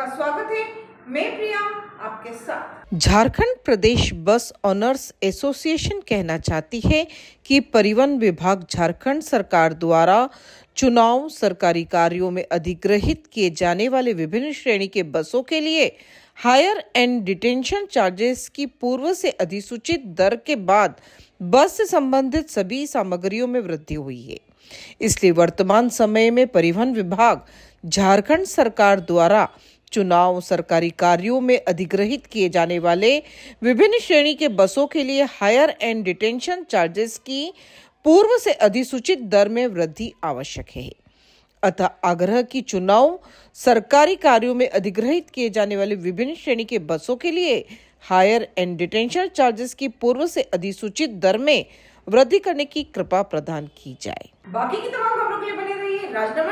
आपका स्वागत है मैं प्रिया आपके साथ झारखंड प्रदेश बस ऑनर्स एसोसिएशन कहना चाहती है कि परिवहन विभाग झारखंड सरकार द्वारा चुनाव सरकारी कार्यों में अधिग्रहित किए जाने वाले विभिन्न श्रेणी के बसों के लिए हायर एंड डिटेंशन चार्जेस की पूर्व से अधिसूचित दर के बाद बस से संबंधित सभी सामग्रियों में वृद्धि हुई है इसलिए वर्तमान समय में परिवहन विभाग झारखंड सरकार द्वारा चुनाव सरकारी कार्यों में अधिग्रहित किए जाने वाले विभिन्न श्रेणी के बसों के लिए हायर एंड डिटेंशन चार्जेस की पूर्व से अधिसूचित दर में वृद्धि आवश्यक है अतः आग्रह की चुनाव सरकारी कार्यों में अधिग्रहित किए जाने वाले विभिन्न श्रेणी के बसों के लिए हायर एंड डिटेंशन चार्जेस की पूर्व से अधिसूचित दर में वृद्धि करने की कृपा प्रदान की जाए बाकी की तमाम खबरों के लिए बने रहिए राजनामा